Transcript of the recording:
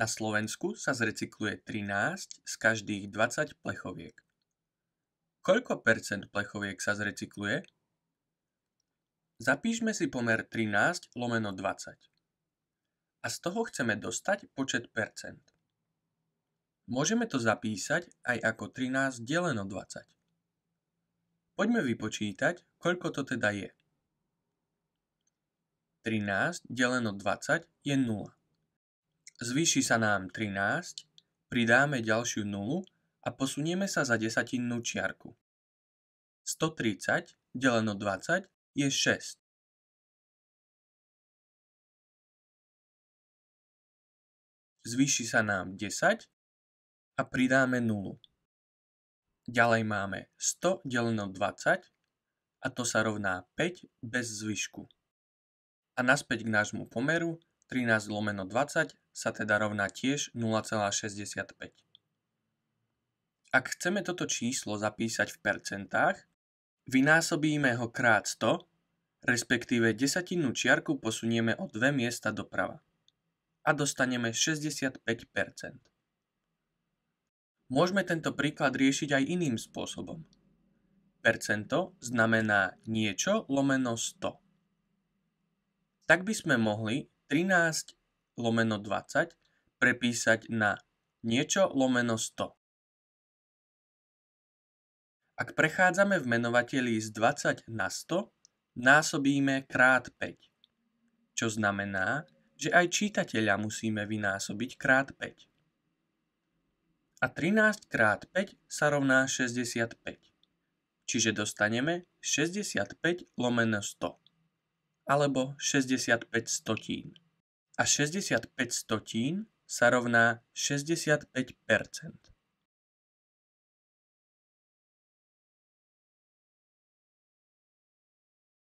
Na Slovensku sa zrecykluje 13 z každých 20 plechoviek. Koľko percent plechoviek sa zrecykluje? Zapíšme si pomer 13 lomeno 20. A z toho chceme dostať počet percent. Môžeme to zapísať aj ako 13 deleno 20. Poďme vypočítať, koľko to teda je. 13 deleno 20 je 0. Zvýši sa nám 13, pridáme ďalšiu nulu a posunieme sa za desatinnú čiarku. 130 deleno 20 je 6. Zvýši sa nám 10 a pridáme nulu. Ďalej máme 100 deleno 20 a to sa rovná 5 bez zvyšku. A naspäť k nášmu pomeru 13 lomeno 20 sa teda rovná tiež 0,65. Ak chceme toto číslo zapísať v percentách, vynásobíme ho krát 100, respektíve desatinnú čiarku posunieme o dve miesta doprava a dostaneme 65%. Môžeme tento príklad riešiť aj iným spôsobom. Percento znamená niečo lomeno 100. Tak by sme mohli 13 lomeno 20 prepísať na niečo lomeno 100. Ak prechádzame v menovateli z 20 na 100, násobíme krát 5, čo znamená, že aj čítateľa musíme vynásobiť krát 5. A 13 krát 5 sa rovná 65, čiže dostaneme 65 lomeno 100, alebo 65 stotín a 65 stotín sa rovná 65